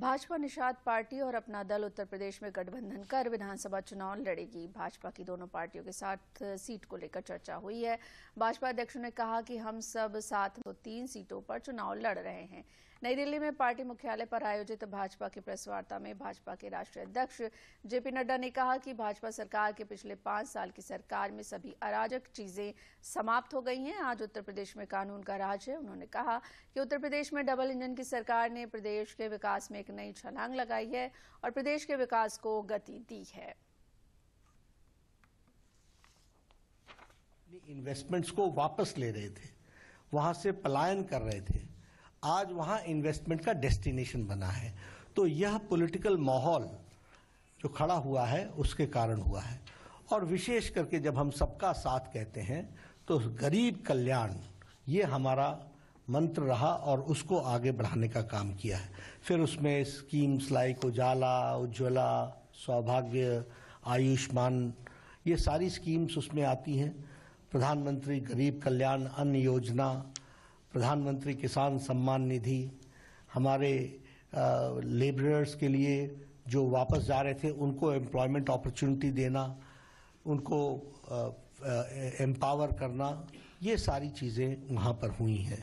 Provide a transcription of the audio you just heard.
Bhajpa Nishad party और अपना दल उत्तर प्रदेश में गठबंधन कर विधानसभा चुनाव लड़ेगी भाजपा की दोनों पार्टियों के साथ सीट को लेकर चर्चा हुई है भाजपा अध्यक्ष ने कहा कि हम सब साथ तीन सीटों पर चुनाव लड़ रहे हैं नई दिल्ली में पार्टी मुख्यालय पर आयोजित भाजपा की प्रेस वार्ता में भाजपा के राष्ट्रीय अध्यक्ष जेपी नड्डा ने कहा कि भाजपा सरकार के पिछले पांच साल की सरकार में सभी अराजक चीजें समाप्त हो गई हैं आज उत्तर प्रदेश में कानून का राज है उन्होंने कहा कि उत्तर प्रदेश में डबल इंजन की सरकार ने प्रदेश के विकास में एक नई छलांग लगाई है और प्रदेश के विकास को गति दी है इन्वेस्टमेंट्स को वापस ले रहे थे वहां से पलायन कर रहे थे आज वहाँ इन्वेस्टमेंट का डेस्टिनेशन बना है तो यह पॉलिटिकल माहौल जो खड़ा हुआ है उसके कारण हुआ है और विशेष करके जब हम सबका साथ कहते हैं तो गरीब कल्याण ये हमारा मंत्र रहा और उसको आगे बढ़ाने का काम किया है फिर उसमें स्कीम्स लाइक उजाला उज्ज्वला सौभाग्य आयुष्मान ये सारी स्कीम्स उसमें आती हैं प्रधानमंत्री गरीब कल्याण अन्न योजना प्रधानमंत्री किसान सम्मान निधि हमारे लेबरर्स के लिए जो वापस जा रहे थे उनको एम्प्लॉयमेंट अपॉर्चुनिटी देना उनको एम्पावर करना ये सारी चीज़ें वहाँ पर हुई हैं